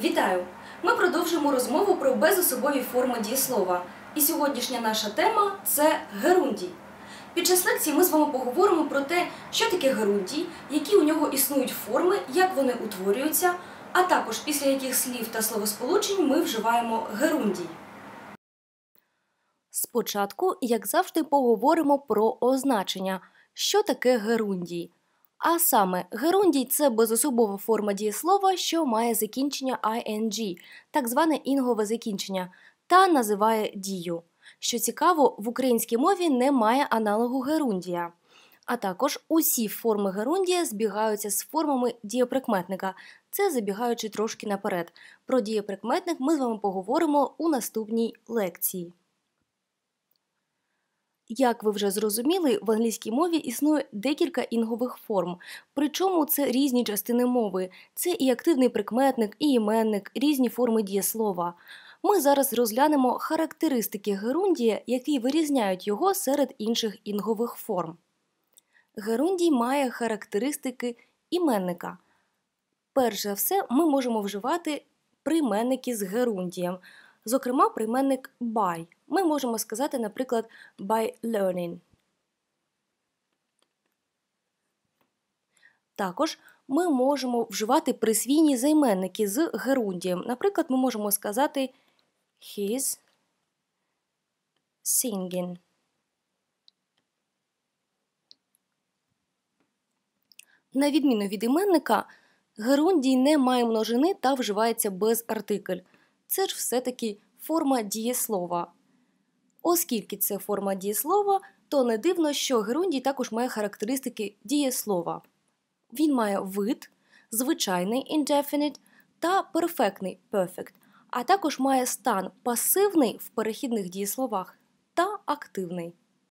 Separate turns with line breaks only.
Вітаю! Ми продовжимо розмову про безособові форми дієслова. І сьогоднішня наша тема це герундій. Під час лекції ми з вами поговоримо про те, що таке герундій, які у нього існують форми, як вони утворюються, а також після яких слів та словосполучень ми вживаємо герундій. Спочатку, як завжди, поговоримо про означення, що таке герундій. А саме герундій це безособова форма дієслова, що має закінчення «ing», так зване інгове закінчення, та називає дію. Що цікаво, в українській мові немає аналогу герундія. А також усі форми герундія збігаються з формами дієприкметника. Це забігаючи трошки наперед. Про дієприкметник ми з вами поговоримо у наступній лекції. Як ви вже зрозуміли, в англійській мові існує декілька інгових форм. Причому це різні частини мови. Це і активний прикметник, і іменник, різні форми дієслова. Ми зараз розглянемо характеристики герундія, які вирізняють його серед інших інгових форм. Герундій має характеристики іменника. Перш за все, ми можемо вживати прийменники з герундієм. Зокрема, прийменник by. Ми можемо сказати, наприклад, by learning. Також ми можемо вживати присвійні займенники з герундієм. Наприклад, ми можемо сказати he's singing. На відміну від іменника, герундій не має множини та вживається без артикль це ж все-таки форма дієслова. Оскільки це форма дієслова, то не дивно, що Герундій також має характеристики дієслова. Він має вид, звичайний indefinite та перфектний perfect, а також має стан пасивний в перехідних дієсловах та активний.